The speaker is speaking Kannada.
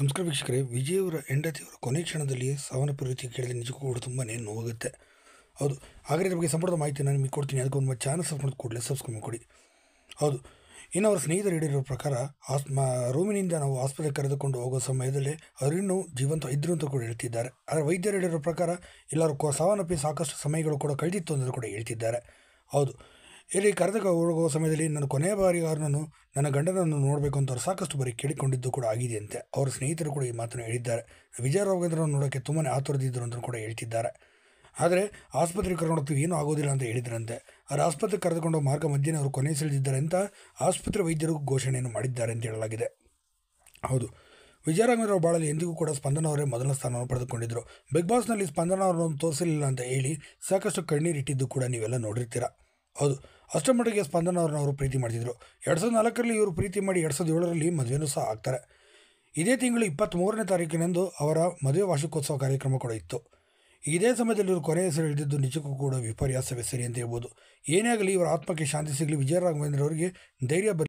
ನಮಸ್ಕಾರ ವೀಕ್ಷಕರೇ ವಿಜಯವರ ಹೆಂಡತಿಯವರ ಕೊನೆ ಕ್ಷಣದಲ್ಲಿ ಸಾವನ ರೀತಿ ಕೇಳಿದ್ರೆ ನಿಜಕ್ಕೂ ಕೂಡ ತುಂಬಾ ನೋವಾಗುತ್ತೆ ಹೌದು ಇದ್ರ ಬಗ್ಗೆ ಸಂಪೂರ್ಣ ಮಾಹಿತಿ ನಾನು ನಿಮಗೆ ಕೊಡ್ತೀನಿ ಅದಕ್ಕೆ ಒಂದು ಚಾನಲ್ ಸಬ್ಸ್ಕ್ರೈಬ್ ಕೂಡಲೇ ಸಬ್ಸ್ಕ್ರೈಬ್ ಕೊಡಿ ಹೌದು ಇನ್ನು ಅವರ ಸ್ನೇಹಿತರು ಹೇಳಿರೋ ಪ್ರಕಾರ ಆಸ್ಮ ರೂಮಿನಿಂದ ನಾವು ಆಸ್ಪತ್ರೆಗೆ ಕರೆದುಕೊಂಡು ಹೋಗೋ ಸಮಯದಲ್ಲಿ ಅವರಿನ್ನೂ ಜೀವಂತ ಇದ್ರು ಅಂತ ಕೂಡ ಹೇಳ್ತಿದ್ದಾರೆ ಆದರೆ ವೈದ್ಯರು ಹೇಳಿರೋ ಪ್ರಕಾರ ಎಲ್ಲರೂ ಸಾವನ್ನಪ್ಪಿ ಸಾಕಷ್ಟು ಸಮಯಗಳು ಕೂಡ ಕಳೆದಿತ್ತು ಅಂತ ಕೂಡ ಹೇಳ್ತಿದ್ದಾರೆ ಹೌದು ಇಲ್ಲಿ ಕರೆದಕ ಹೋಗುವ ಸಮಯದಲ್ಲಿ ನಾನು ಕೊನೆಯ ಬಾರಿ ಅವರನ್ನು ನನ್ನ ಗಂಡನನ್ನು ನೋಡಬೇಕು ಅಂತ ಅವ್ರು ಸಾಕಷ್ಟು ಬಾರಿ ಕೇಳಿಕೊಂಡಿದ್ದು ಕೂಡ ಆಗಿದೆಯಂತೆ ಅವರ ಸ್ನೇಹಿತರು ಕೂಡ ಈ ಮಾತನ್ನು ಹೇಳಿದ್ದಾರೆ ವಿಜಯ ರಾಘವೇಂದ್ರವನ್ನು ನೋಡೋಕ್ಕೆ ತುಂಬಾ ಆತುರದಿದ್ದರು ಅಂತ ಕೂಡ ಹೇಳ್ತಿದ್ದಾರೆ ಆದರೆ ಆಸ್ಪತ್ರೆಗೆ ಕರ್ಕೊಂಡು ಏನೂ ಆಗೋದಿಲ್ಲ ಅಂತ ಹೇಳಿದ್ರಂತೆ ಆದರೆ ಆಸ್ಪತ್ರೆಗೆ ಕರೆದುಕೊಂಡು ಮಾರ್ಗ ಮಧ್ಯೆ ಅವರು ಸೆಳೆದಿದ್ದಾರೆ ಅಂತ ಆಸ್ಪತ್ರೆ ವೈದ್ಯರು ಘೋಷಣೆಯನ್ನು ಮಾಡಿದ್ದಾರೆ ಅಂತ ಹೇಳಲಾಗಿದೆ ಹೌದು ವಿಜಯರಾಘವೇಂದ್ರ ಬಾಳಲ್ಲಿ ಎಂದಿಗೂ ಕೂಡ ಸ್ಪಂದನ ಅವರೇ ಮೊದಲ ಸ್ಥಾನವನ್ನು ಪಡೆದುಕೊಂಡಿದ್ದರು ಬಿಗ್ ಬಾಸ್ನಲ್ಲಿ ಸ್ಪಂದನ ಅವರನ್ನು ತೋರಿಸಲಿಲ್ಲ ಅಂತ ಹೇಳಿ ಸಾಕಷ್ಟು ಕಣ್ಣೀರಿಟ್ಟಿದ್ದು ಕೂಡ ನೀವೆಲ್ಲ ನೋಡಿರ್ತೀರ ಹೌದು ಅಷ್ಟರ ಮಟ್ಟಿಗೆ ಸ್ಪಂದನ ಅವ್ರನ್ನ ಅವರು ಪ್ರೀತಿ ಮಾಡಿದ್ರು ಎರಡು ಸಾವಿರದ ನಾಲ್ಕರಲ್ಲಿ ಇವರು ಪ್ರೀತಿ ಮಾಡಿ ಎರಡು ಸಾವಿರದ ಏಳರಲ್ಲಿ ಮದುವೆನೂ ಸಹ ಆಗ್ತಾರೆ ಇದೇ ತಿಂಗಳು ಇಪ್ಪತ್ತ್ಮೂರನೇ ತಾರೀಕಿನಂದು ಅವರ ಮದುವೆ ವಾರ್ಷಿಕೋತ್ಸವ ಕಾರ್ಯಕ್ರಮ ಕೂಡ ಇತ್ತು ಇದೇ ಸಮಯದಲ್ಲಿ ಇವರು ಕೊನೆಯ ಹೆಸರು ಹಿಡಿದಿದ್ದು ನಿಜಕ್ಕೂ ಕೂಡ ವಿಪರ್ಯಾಸವೇ ಸರಿ ಅಂತ ಹೇಳ್ಬೋದು ಏನೇ ಆಗಲಿ ಇವರ ಆತ್ಮಕ್ಕೆ ಶಾಂತಿ ಸಿಗಲಿ ವಿಜಯ ರಾಘವೇಂದ್ರ ಅವರಿಗೆ ಧೈರ್ಯ